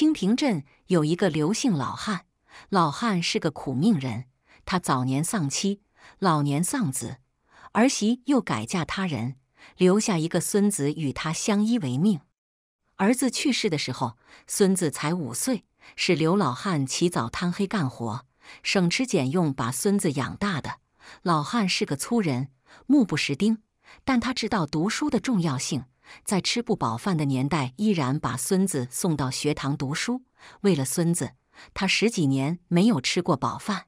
清平镇有一个刘姓老汉，老汉是个苦命人，他早年丧妻，老年丧子，儿媳又改嫁他人，留下一个孙子与他相依为命。儿子去世的时候，孙子才五岁，是刘老汉起早贪黑干活，省吃俭用把孙子养大的。老汉是个粗人，目不识丁，但他知道读书的重要性。在吃不饱饭的年代，依然把孙子送到学堂读书。为了孙子，他十几年没有吃过饱饭。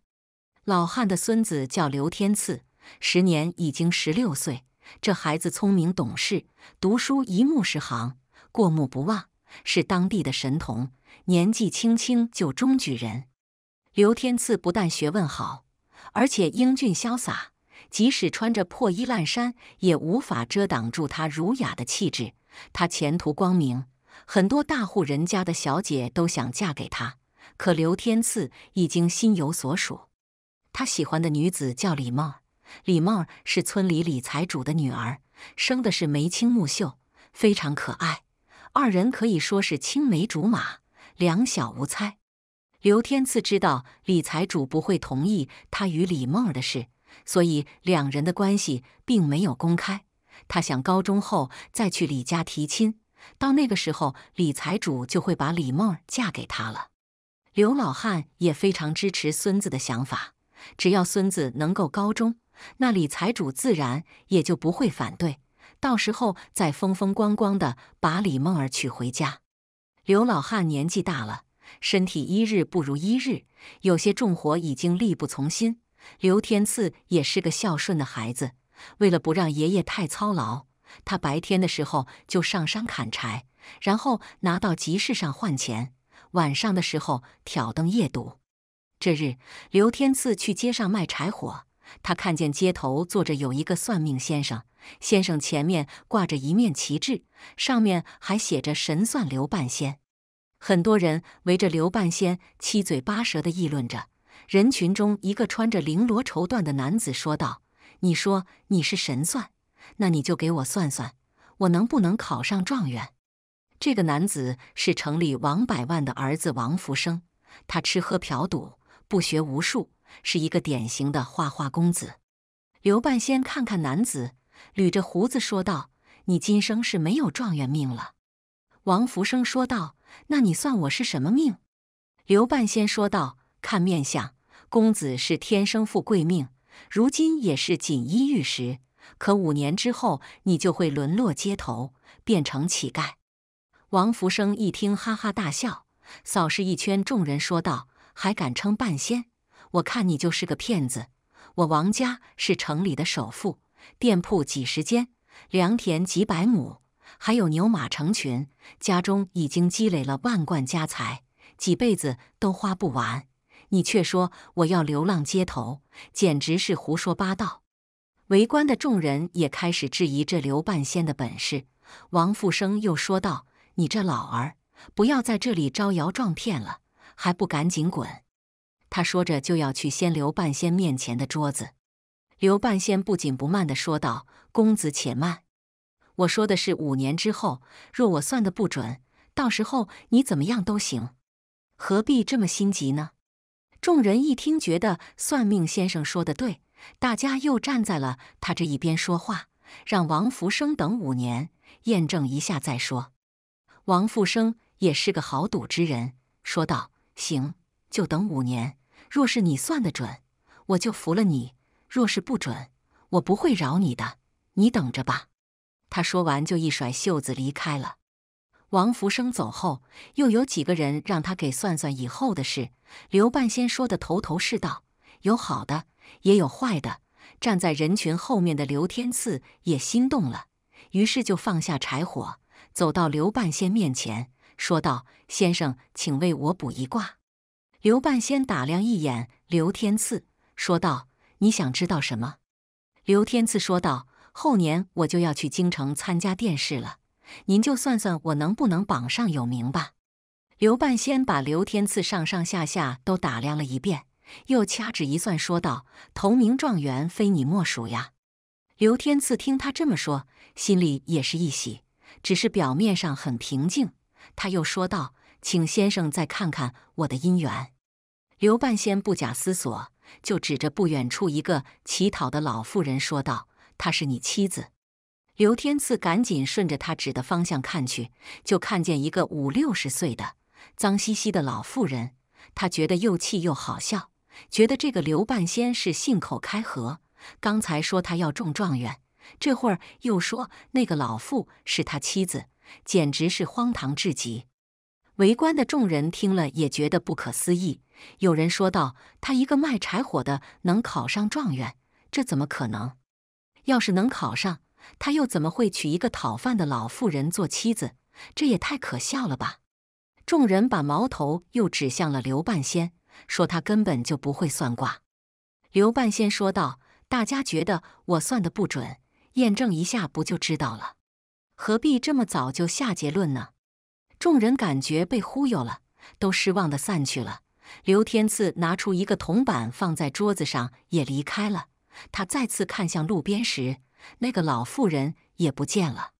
老汉的孙子叫刘天赐，时年已经十六岁。这孩子聪明懂事，读书一目十行，过目不忘，是当地的神童。年纪轻轻就中举人。刘天赐不但学问好，而且英俊潇洒。即使穿着破衣烂衫，也无法遮挡住她儒雅的气质。她前途光明，很多大户人家的小姐都想嫁给他。可刘天赐已经心有所属，他喜欢的女子叫李茂，李茂是村里李财主的女儿，生的是眉清目秀，非常可爱。二人可以说是青梅竹马，两小无猜。刘天赐知道李财主不会同意他与李梦儿的事。所以，两人的关系并没有公开。他想高中后再去李家提亲，到那个时候，李财主就会把李梦儿嫁给他了。刘老汉也非常支持孙子的想法，只要孙子能够高中，那李财主自然也就不会反对。到时候再风风光光的把李梦儿娶回家。刘老汉年纪大了，身体一日不如一日，有些重活已经力不从心。刘天赐也是个孝顺的孩子，为了不让爷爷太操劳，他白天的时候就上山砍柴，然后拿到集市上换钱。晚上的时候挑灯夜读。这日，刘天赐去街上卖柴火，他看见街头坐着有一个算命先生，先生前面挂着一面旗帜，上面还写着“神算刘半仙”，很多人围着刘半仙七嘴八舌地议论着。人群中，一个穿着绫罗绸缎的男子说道：“你说你是神算，那你就给我算算，我能不能考上状元？”这个男子是城里王百万的儿子王福生，他吃喝嫖赌，不学无术，是一个典型的花花公子。刘半仙看看男子，捋着胡子说道：“你今生是没有状元命了。”王福生说道：“那你算我是什么命？”刘半仙说道：“看面相。”公子是天生富贵命，如今也是锦衣玉食。可五年之后，你就会沦落街头，变成乞丐。王福生一听，哈哈大笑，扫视一圈众人，说道：“还敢称半仙？我看你就是个骗子！我王家是城里的首富，店铺几十间，良田几百亩，还有牛马成群，家中已经积累了万贯家财，几辈子都花不完。”你却说我要流浪街头，简直是胡说八道！围观的众人也开始质疑这刘半仙的本事。王复生又说道：“你这老儿，不要在这里招摇撞骗了，还不赶紧滚！”他说着就要去掀刘半仙面前的桌子。刘半仙不紧不慢地说道：“公子且慢，我说的是五年之后，若我算的不准，到时候你怎么样都行，何必这么心急呢？”众人一听，觉得算命先生说的对，大家又站在了他这一边说话，让王福生等五年验证一下再说。王福生也是个好赌之人，说道：“行，就等五年。若是你算的准，我就服了你；若是不准，我不会饶你的。你等着吧。”他说完就一甩袖子离开了。王福生走后，又有几个人让他给算算以后的事。刘半仙说的头头是道，有好的，也有坏的。站在人群后面的刘天赐也心动了，于是就放下柴火，走到刘半仙面前，说道：“先生，请为我卜一卦。”刘半仙打量一眼刘天赐，说道：“你想知道什么？”刘天赐说道：“后年我就要去京城参加殿试了。”您就算算我能不能榜上有名吧。刘半仙把刘天赐上上下下都打量了一遍，又掐指一算，说道：“头名状元非你莫属呀。”刘天赐听他这么说，心里也是一喜，只是表面上很平静。他又说道：“请先生再看看我的姻缘。”刘半仙不假思索，就指着不远处一个乞讨的老妇人说道：“她是你妻子。”刘天赐赶紧顺着他指的方向看去，就看见一个五六十岁的、脏兮兮的老妇人。他觉得又气又好笑，觉得这个刘半仙是信口开河。刚才说他要中状元，这会儿又说那个老妇是他妻子，简直是荒唐至极。围观的众人听了也觉得不可思议。有人说道：“他一个卖柴火的能考上状元，这怎么可能？要是能考上……”他又怎么会娶一个讨饭的老妇人做妻子？这也太可笑了吧！众人把矛头又指向了刘半仙，说他根本就不会算卦。刘半仙说道：“大家觉得我算的不准，验证一下不就知道了？何必这么早就下结论呢？”众人感觉被忽悠了，都失望的散去了。刘天赐拿出一个铜板放在桌子上，也离开了。他再次看向路边时。那个老妇人也不见了。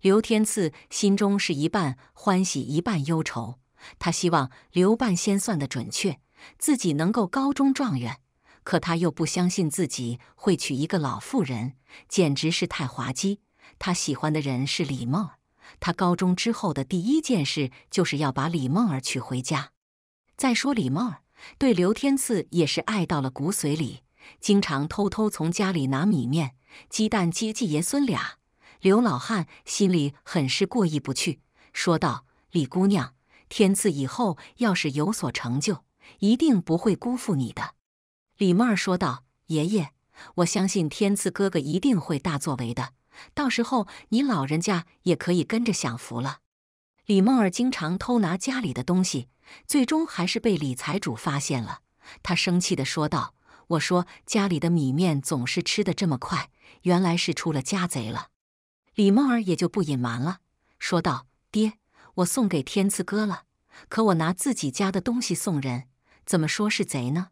刘天赐心中是一半欢喜，一半忧愁。他希望刘半仙算得准确，自己能够高中状元。可他又不相信自己会娶一个老妇人，简直是太滑稽。他喜欢的人是李梦他高中之后的第一件事就是要把李梦儿娶回家。再说李梦儿对刘天赐也是爱到了骨髓里，经常偷偷从家里拿米面。鸡蛋接济爷孙俩，刘老汉心里很是过意不去，说道：“李姑娘，天赐以后要是有所成就，一定不会辜负你的。”李梦儿说道：“爷爷，我相信天赐哥哥一定会大作为的，到时候你老人家也可以跟着享福了。”李梦儿经常偷拿家里的东西，最终还是被李财主发现了。他生气地说道。我说：“家里的米面总是吃的这么快，原来是出了家贼了。”李梦儿也就不隐瞒了，说道：“爹，我送给天赐哥了。可我拿自己家的东西送人，怎么说是贼呢？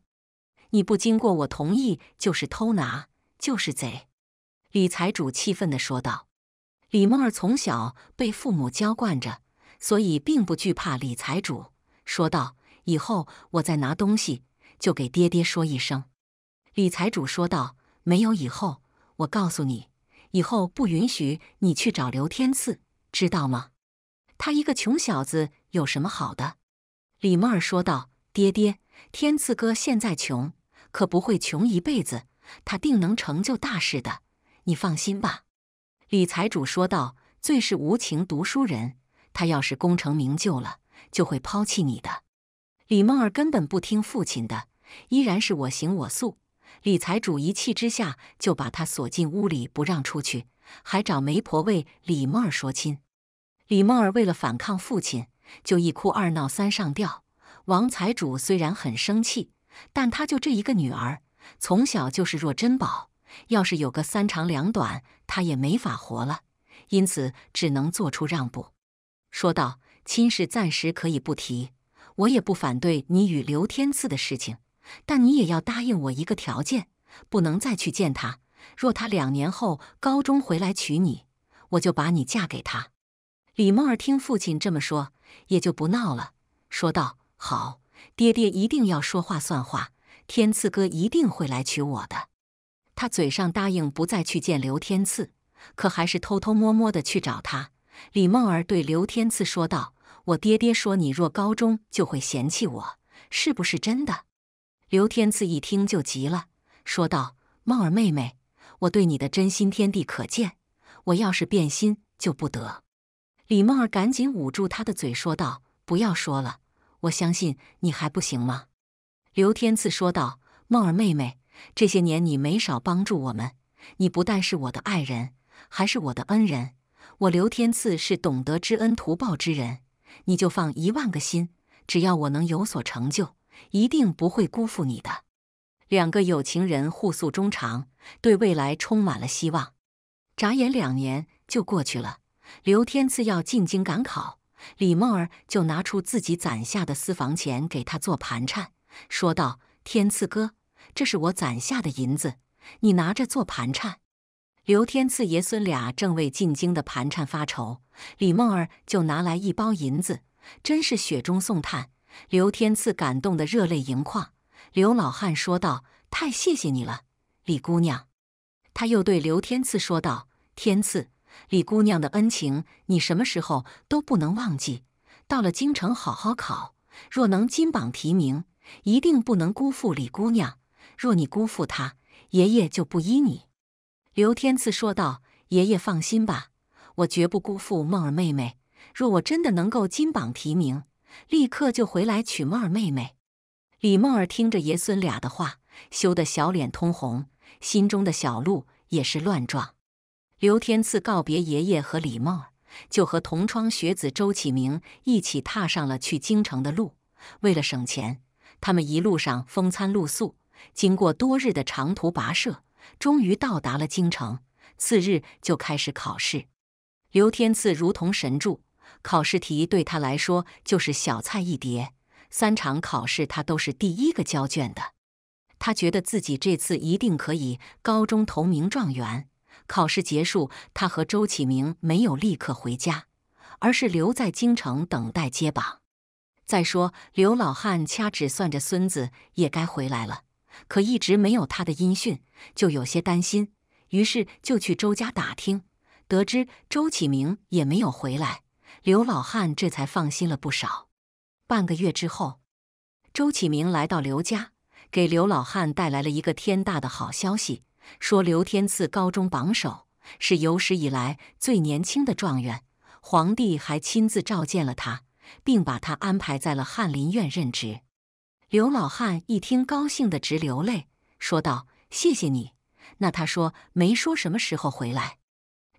你不经过我同意，就是偷拿，就是贼。”李财主气愤地说道。李梦儿从小被父母娇惯着，所以并不惧怕李财主，说道：“以后我再拿东西，就给爹爹说一声。”李财主说道：“没有以后，我告诉你，以后不允许你去找刘天赐，知道吗？他一个穷小子有什么好的？”李梦儿说道：“爹爹，天赐哥现在穷，可不会穷一辈子，他定能成就大事的。你放心吧。”李财主说道：“最是无情读书人，他要是功成名就了，就会抛弃你的。”李梦儿根本不听父亲的，依然是我行我素。李财主一气之下就把他锁进屋里不让出去，还找媒婆为李梦儿说亲。李梦儿为了反抗父亲，就一哭二闹三上吊。王财主虽然很生气，但他就这一个女儿，从小就是若珍宝，要是有个三长两短，他也没法活了，因此只能做出让步，说道：“亲事暂时可以不提，我也不反对你与刘天赐的事情。”但你也要答应我一个条件，不能再去见他。若他两年后高中回来娶你，我就把你嫁给他。李梦儿听父亲这么说，也就不闹了，说道：“好，爹爹一定要说话算话，天赐哥一定会来娶我的。”他嘴上答应不再去见刘天赐，可还是偷偷摸摸的去找他。李梦儿对刘天赐说道：“我爹爹说你若高中就会嫌弃我，是不是真的？”刘天赐一听就急了，说道：“梦儿妹妹，我对你的真心天地可见，我要是变心就不得。”李梦儿赶紧捂住他的嘴，说道：“不要说了，我相信你还不行吗？”刘天赐说道：“梦儿妹妹，这些年你没少帮助我们，你不但是我的爱人，还是我的恩人。我刘天赐是懂得知恩图报之人，你就放一万个心，只要我能有所成就。”一定不会辜负你的。两个有情人互诉衷肠，对未来充满了希望。眨眼两年就过去了。刘天赐要进京赶考，李梦儿就拿出自己攒下的私房钱给他做盘缠，说道：“天赐哥，这是我攒下的银子，你拿着做盘缠。”刘天赐爷孙俩正为进京的盘缠发愁，李梦儿就拿来一包银子，真是雪中送炭。刘天赐感动得热泪盈眶。刘老汉说道：“太谢谢你了，李姑娘。”他又对刘天赐说道：“天赐，李姑娘的恩情你什么时候都不能忘记。到了京城好好考，若能金榜题名，一定不能辜负李姑娘。若你辜负她，爷爷就不依你。”刘天赐说道：“爷爷放心吧，我绝不辜负梦儿妹妹。若我真的能够金榜题名。”立刻就回来娶梦儿妹妹。李梦儿听着爷孙俩的话，羞得小脸通红，心中的小鹿也是乱撞。刘天赐告别爷爷和李梦儿，就和同窗学子周启明一起踏上了去京城的路。为了省钱，他们一路上风餐露宿。经过多日的长途跋涉，终于到达了京城。次日就开始考试。刘天赐如同神助。考试题对他来说就是小菜一碟，三场考试他都是第一个交卷的。他觉得自己这次一定可以高中头名状元。考试结束，他和周启明没有立刻回家，而是留在京城等待接榜。再说，刘老汉掐指算着孙子也该回来了，可一直没有他的音讯，就有些担心，于是就去周家打听，得知周启明也没有回来。刘老汉这才放心了不少。半个月之后，周启明来到刘家，给刘老汉带来了一个天大的好消息：说刘天赐高中榜首，是有史以来最年轻的状元，皇帝还亲自召见了他，并把他安排在了翰林院任职。刘老汉一听，高兴得直流泪，说道：“谢谢你。”那他说没说什么时候回来？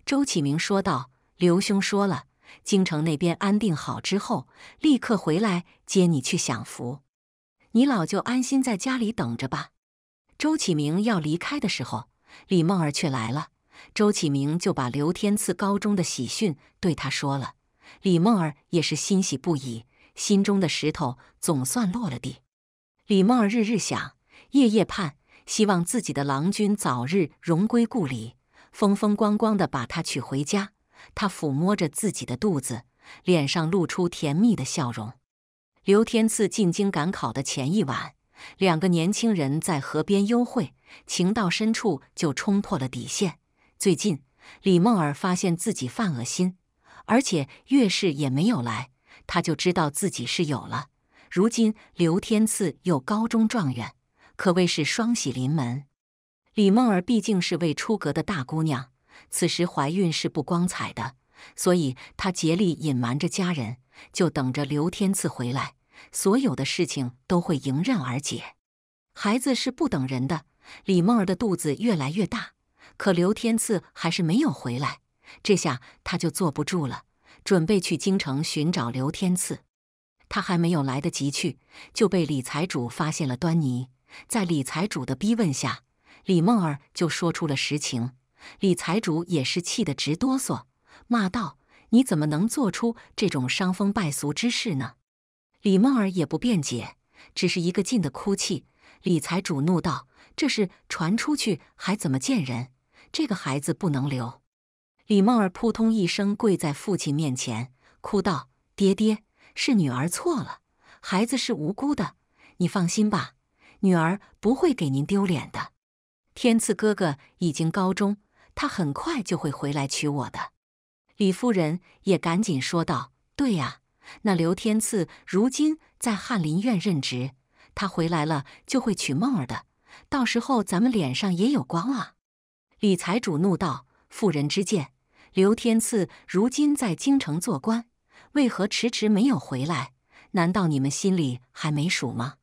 周启明说道：“刘兄说了。”京城那边安定好之后，立刻回来接你去享福。你老就安心在家里等着吧。周启明要离开的时候，李梦儿却来了。周启明就把刘天赐高中的喜讯对他说了。李梦儿也是欣喜不已，心中的石头总算落了地。李梦儿日日想，夜夜盼，希望自己的郎君早日荣归故里，风风光光的把她娶回家。他抚摸着自己的肚子，脸上露出甜蜜的笑容。刘天赐进京赶考的前一晚，两个年轻人在河边幽会，情到深处就冲破了底线。最近，李梦儿发现自己犯恶心，而且岳氏也没有来，他就知道自己是有了。如今，刘天赐又高中状元，可谓是双喜临门。李梦儿毕竟是未出阁的大姑娘。此时怀孕是不光彩的，所以她竭力隐瞒着家人，就等着刘天赐回来，所有的事情都会迎刃而解。孩子是不等人的，李梦儿的肚子越来越大，可刘天赐还是没有回来。这下她就坐不住了，准备去京城寻找刘天赐。她还没有来得及去，就被李财主发现了端倪。在李财主的逼问下，李梦儿就说出了实情。李财主也是气得直哆嗦，骂道：“你怎么能做出这种伤风败俗之事呢？”李梦儿也不辩解，只是一个劲的哭泣。李财主怒道：“这事传出去还怎么见人？这个孩子不能留。”李梦儿扑通一声跪在父亲面前，哭道：“爹爹，是女儿错了，孩子是无辜的，你放心吧，女儿不会给您丢脸的。天赐哥哥已经高中。”他很快就会回来娶我的，李夫人也赶紧说道：“对呀，那刘天赐如今在翰林院任职，他回来了就会娶梦儿的，到时候咱们脸上也有光啊！”李财主怒道：“妇人之见，刘天赐如今在京城做官，为何迟迟没有回来？难道你们心里还没数吗？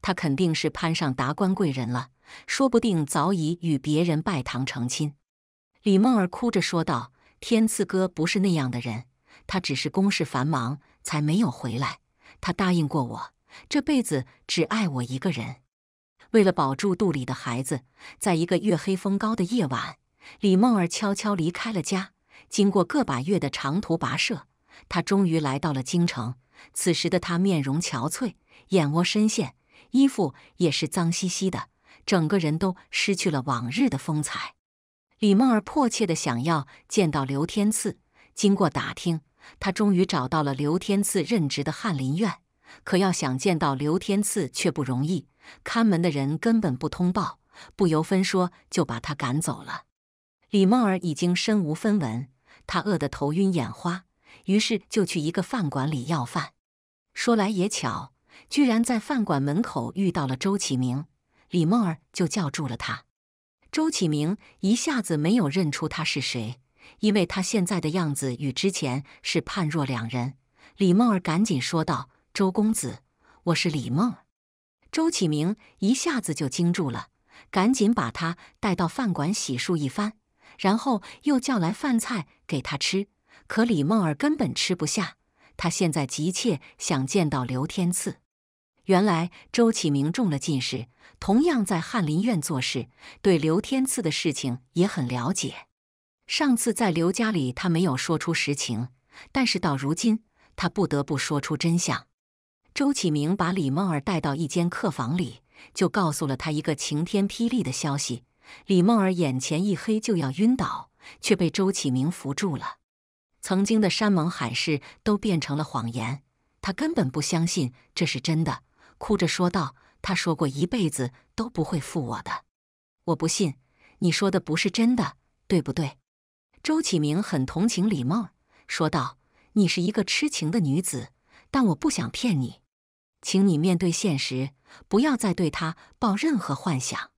他肯定是攀上达官贵人了，说不定早已与别人拜堂成亲。”李梦儿哭着说道：“天赐哥不是那样的人，他只是公事繁忙才没有回来。他答应过我，这辈子只爱我一个人。为了保住肚里的孩子，在一个月黑风高的夜晚，李梦儿悄悄离开了家。经过个把月的长途跋涉，她终于来到了京城。此时的她面容憔悴，眼窝深陷，衣服也是脏兮兮的，整个人都失去了往日的风采。”李梦儿迫切地想要见到刘天赐。经过打听，她终于找到了刘天赐任职的翰林院。可要想见到刘天赐却不容易，看门的人根本不通报，不由分说就把他赶走了。李梦儿已经身无分文，她饿得头晕眼花，于是就去一个饭馆里要饭。说来也巧，居然在饭馆门口遇到了周启明。李梦儿就叫住了他。周启明一下子没有认出他是谁，因为他现在的样子与之前是判若两人。李梦儿赶紧说道：“周公子，我是李梦。”周启明一下子就惊住了，赶紧把他带到饭馆洗漱一番，然后又叫来饭菜给他吃。可李梦儿根本吃不下，他现在急切想见到刘天赐。原来周启明中了进士，同样在翰林院做事，对刘天赐的事情也很了解。上次在刘家里，他没有说出实情，但是到如今，他不得不说出真相。周启明把李梦儿带到一间客房里，就告诉了他一个晴天霹雳的消息。李梦儿眼前一黑，就要晕倒，却被周启明扶住了。曾经的山盟海誓都变成了谎言，他根本不相信这是真的。哭着说道：“他说过一辈子都不会负我的，我不信，你说的不是真的，对不对？”周启明很同情李梦，说道：“你是一个痴情的女子，但我不想骗你，请你面对现实，不要再对他抱任何幻想。”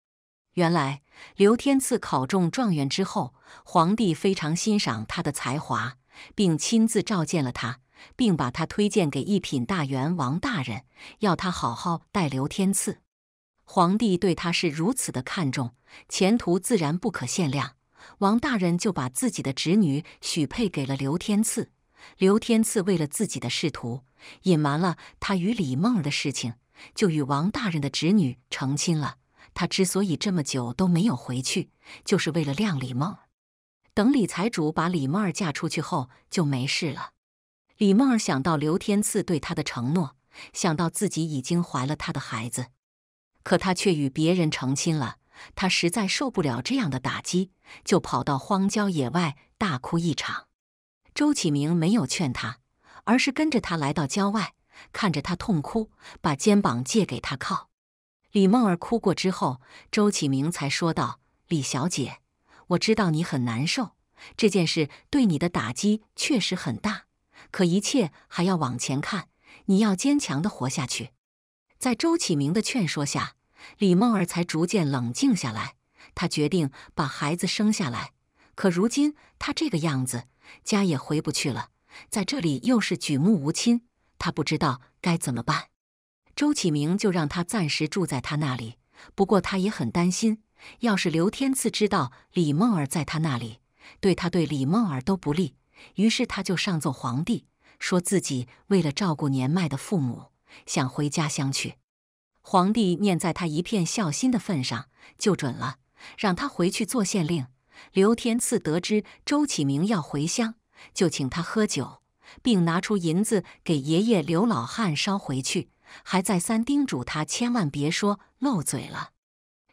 原来，刘天赐考中状元之后，皇帝非常欣赏他的才华，并亲自召见了他。并把他推荐给一品大员王大人，要他好好待刘天赐。皇帝对他是如此的看重，前途自然不可限量。王大人就把自己的侄女许配给了刘天赐。刘天赐为了自己的仕途，隐瞒了他与李梦儿的事情，就与王大人的侄女成亲了。他之所以这么久都没有回去，就是为了晾李梦儿。等李财主把李梦儿嫁出去后，就没事了。李梦儿想到刘天赐对她的承诺，想到自己已经怀了他的孩子，可他却与别人成亲了，她实在受不了这样的打击，就跑到荒郊野外大哭一场。周启明没有劝她，而是跟着她来到郊外，看着她痛哭，把肩膀借给她靠。李梦儿哭过之后，周启明才说道：“李小姐，我知道你很难受，这件事对你的打击确实很大。”可一切还要往前看，你要坚强的活下去。在周启明的劝说下，李梦儿才逐渐冷静下来。她决定把孩子生下来。可如今她这个样子，家也回不去了，在这里又是举目无亲，她不知道该怎么办。周启明就让她暂时住在他那里，不过他也很担心，要是刘天赐知道李梦儿在他那里，对他对李梦儿都不利。于是他就上奏皇帝，说自己为了照顾年迈的父母，想回家乡去。皇帝念在他一片孝心的份上，就准了，让他回去做县令。刘天赐得知周启明要回乡，就请他喝酒，并拿出银子给爷爷刘老汉捎回去，还再三叮嘱他千万别说漏嘴了。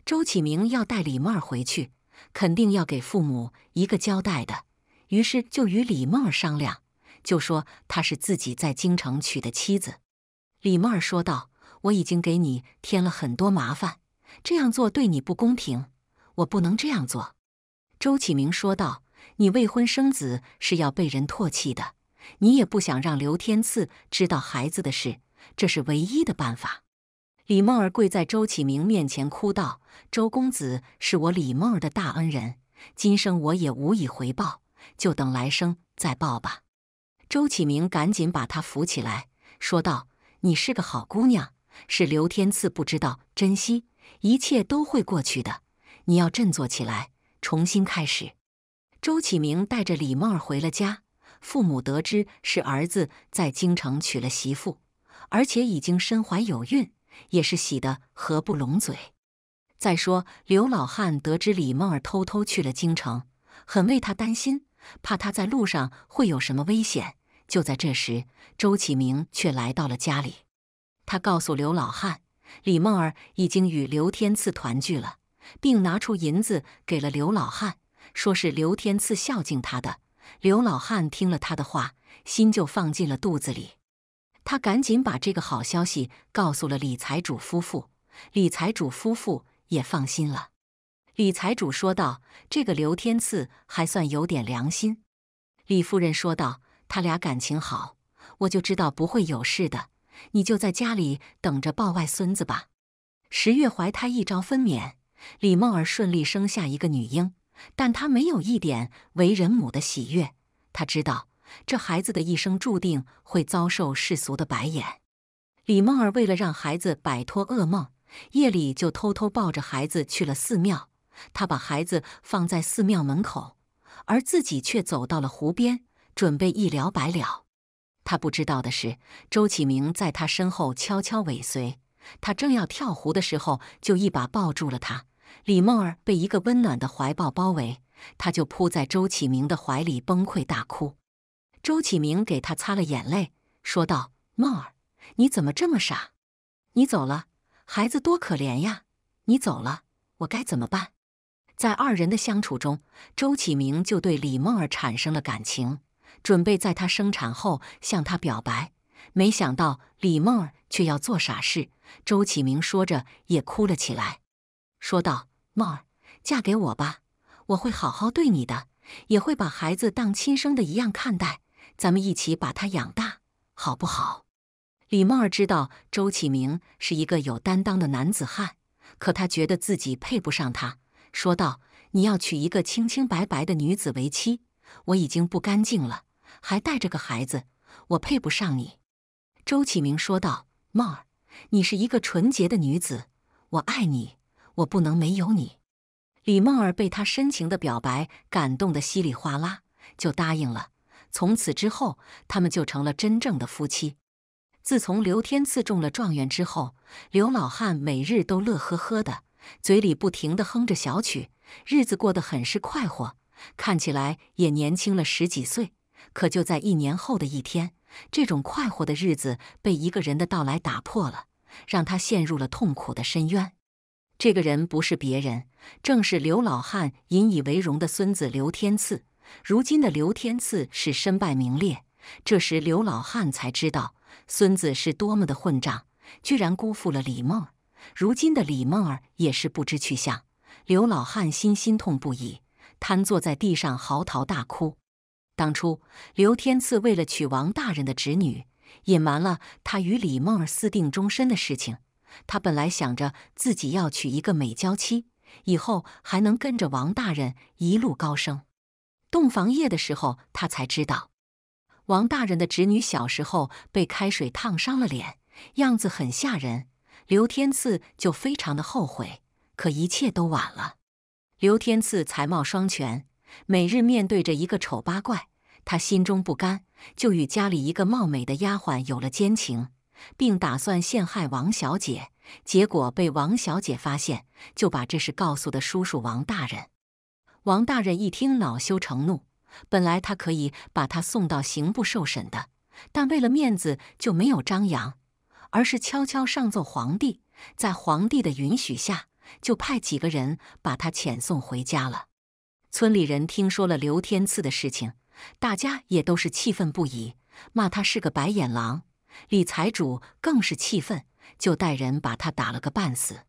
周启明要带李妹儿回去，肯定要给父母一个交代的。于是就与李梦儿商量，就说她是自己在京城娶的妻子。李梦儿说道：“我已经给你添了很多麻烦，这样做对你不公平，我不能这样做。”周启明说道：“你未婚生子是要被人唾弃的，你也不想让刘天赐知道孩子的事，这是唯一的办法。”李梦儿跪在周启明面前哭道：“周公子是我李梦儿的大恩人，今生我也无以回报。”就等来生再报吧。周启明赶紧把她扶起来，说道：“你是个好姑娘，是刘天赐不知道珍惜，一切都会过去的。你要振作起来，重新开始。”周启明带着李梦儿回了家，父母得知是儿子在京城娶了媳妇，而且已经身怀有孕，也是喜得合不拢嘴。再说刘老汉得知李梦儿偷偷去了京城，很为他担心。怕他在路上会有什么危险。就在这时，周启明却来到了家里。他告诉刘老汉，李梦儿已经与刘天赐团聚了，并拿出银子给了刘老汉，说是刘天赐孝敬他的。刘老汉听了他的话，心就放进了肚子里。他赶紧把这个好消息告诉了李财主夫妇，李财主夫妇也放心了。李财主说道：“这个刘天赐还算有点良心。”李夫人说道：“他俩感情好，我就知道不会有事的。你就在家里等着抱外孙子吧。”十月怀胎，一朝分娩，李梦儿顺利生下一个女婴，但她没有一点为人母的喜悦。她知道这孩子的一生注定会遭受世俗的白眼。李梦儿为了让孩子摆脱噩梦，夜里就偷偷抱着孩子去了寺庙。他把孩子放在寺庙门口，而自己却走到了湖边，准备一了百了。他不知道的是，周启明在他身后悄悄尾随。他正要跳湖的时候，就一把抱住了他。李梦儿被一个温暖的怀抱包围，他就扑在周启明的怀里崩溃大哭。周启明给他擦了眼泪，说道：“梦儿，你怎么这么傻？你走了，孩子多可怜呀！你走了，我该怎么办？”在二人的相处中，周启明就对李梦儿产生了感情，准备在她生产后向她表白。没想到李梦儿却要做傻事，周启明说着也哭了起来，说道：“梦儿，嫁给我吧，我会好好对你的，也会把孩子当亲生的一样看待，咱们一起把他养大，好不好？”李梦儿知道周启明是一个有担当的男子汉，可她觉得自己配不上他。说道：“你要娶一个清清白白的女子为妻，我已经不干净了，还带着个孩子，我配不上你。”周启明说道：“梦儿，你是一个纯洁的女子，我爱你，我不能没有你。”李梦儿被他深情的表白感动的稀里哗啦，就答应了。从此之后，他们就成了真正的夫妻。自从刘天赐中了状元之后，刘老汉每日都乐呵呵的。嘴里不停地哼着小曲，日子过得很是快活，看起来也年轻了十几岁。可就在一年后的一天，这种快活的日子被一个人的到来打破了，让他陷入了痛苦的深渊。这个人不是别人，正是刘老汉引以为荣的孙子刘天赐。如今的刘天赐是身败名裂。这时刘老汉才知道，孙子是多么的混账，居然辜负了李梦。如今的李梦儿也是不知去向，刘老汉心心痛不已，瘫坐在地上嚎啕大哭。当初刘天赐为了娶王大人的侄女，隐瞒了他与李梦儿私定终身的事情。他本来想着自己要娶一个美娇妻，以后还能跟着王大人一路高升。洞房夜的时候，他才知道，王大人的侄女小时候被开水烫伤了脸，样子很吓人。刘天赐就非常的后悔，可一切都晚了。刘天赐才貌双全，每日面对着一个丑八怪，他心中不甘，就与家里一个貌美的丫鬟有了奸情，并打算陷害王小姐，结果被王小姐发现，就把这事告诉的叔叔王大人。王大人一听，恼羞成怒，本来他可以把他送到刑部受审的，但为了面子，就没有张扬。而是悄悄上奏皇帝，在皇帝的允许下，就派几个人把他遣送回家了。村里人听说了刘天赐的事情，大家也都是气愤不已，骂他是个白眼狼。李财主更是气愤，就带人把他打了个半死。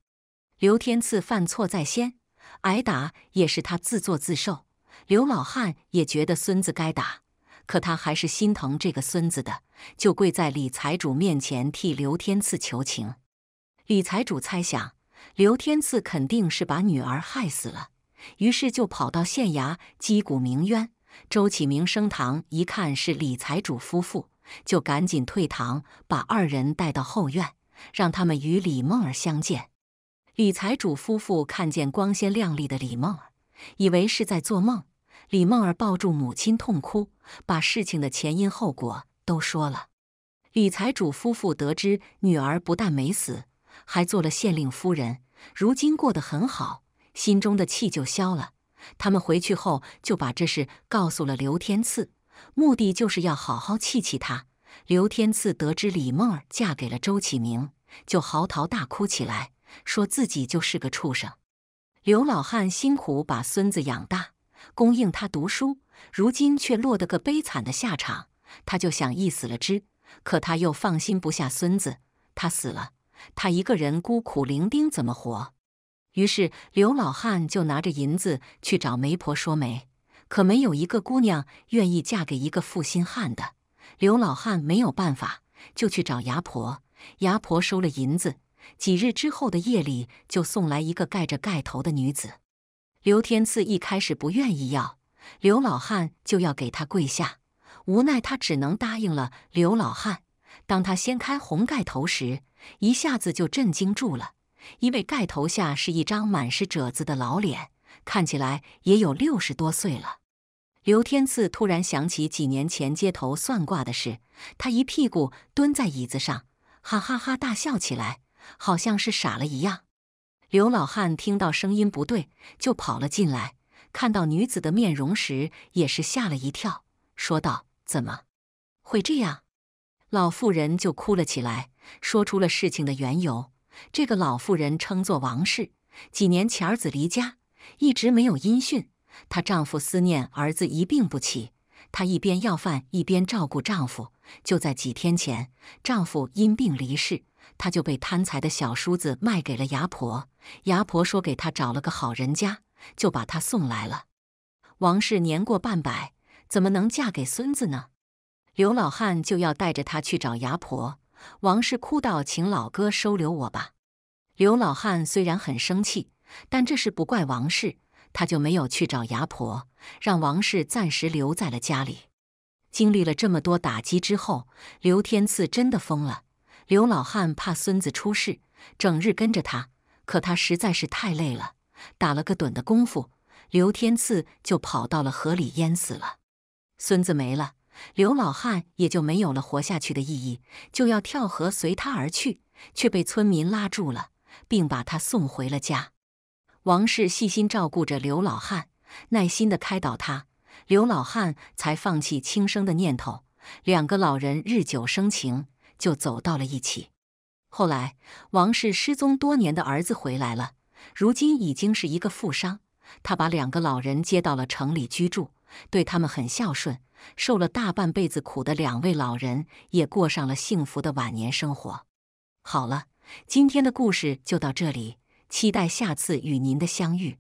刘天赐犯错在先，挨打也是他自作自受。刘老汉也觉得孙子该打。可他还是心疼这个孙子的，就跪在李财主面前替刘天赐求情。李财主猜想刘天赐肯定是把女儿害死了，于是就跑到县衙击鼓鸣冤。周启明升堂一看是李财主夫妇，就赶紧退堂，把二人带到后院，让他们与李梦儿相见。李财主夫妇看见光鲜亮丽的李梦儿，以为是在做梦。李梦儿抱住母亲痛哭，把事情的前因后果都说了。李财主夫妇得知女儿不但没死，还做了县令夫人，如今过得很好，心中的气就消了。他们回去后就把这事告诉了刘天赐，目的就是要好好气气他。刘天赐得知李梦儿嫁给了周启明，就嚎啕大哭起来，说自己就是个畜生。刘老汉辛苦把孙子养大。供应他读书，如今却落得个悲惨的下场。他就想一死了之，可他又放心不下孙子。他死了，他一个人孤苦伶仃，怎么活？于是刘老汉就拿着银子去找媒婆说媒，可没有一个姑娘愿意嫁给一个负心汉的。刘老汉没有办法，就去找牙婆。牙婆收了银子，几日之后的夜里，就送来一个盖着盖头的女子。刘天赐一开始不愿意要，刘老汉就要给他跪下，无奈他只能答应了刘老汉。当他掀开红盖头时，一下子就震惊住了，因为盖头下是一张满是褶子的老脸，看起来也有六十多岁了。刘天赐突然想起几年前街头算卦的事，他一屁股蹲在椅子上，哈哈哈大笑起来，好像是傻了一样。刘老汉听到声音不对，就跑了进来。看到女子的面容时，也是吓了一跳，说道：“怎么会这样？”老妇人就哭了起来，说出了事情的缘由。这个老妇人称作王氏，几年前儿子离家，一直没有音讯。她丈夫思念儿子，一病不起。她一边要饭，一边照顾丈夫。就在几天前，丈夫因病离世。他就被贪财的小叔子卖给了牙婆。牙婆说给他找了个好人家，就把他送来了。王氏年过半百，怎么能嫁给孙子呢？刘老汉就要带着他去找牙婆。王氏哭道：“请老哥收留我吧。刘老汉虽然很生气，但这事不怪王氏，他就没有去找牙婆，让王氏暂时留在了家里。经历了这么多打击之后，刘天赐真的疯了。刘老汉怕孙子出事，整日跟着他。可他实在是太累了，打了个盹的功夫，刘天赐就跑到了河里淹死了。孙子没了，刘老汉也就没有了活下去的意义，就要跳河随他而去，却被村民拉住了，并把他送回了家。王氏细心照顾着刘老汉，耐心地开导他，刘老汉才放弃轻生的念头。两个老人日久生情。就走到了一起。后来，王氏失踪多年的儿子回来了，如今已经是一个富商。他把两个老人接到了城里居住，对他们很孝顺。受了大半辈子苦的两位老人，也过上了幸福的晚年生活。好了，今天的故事就到这里，期待下次与您的相遇。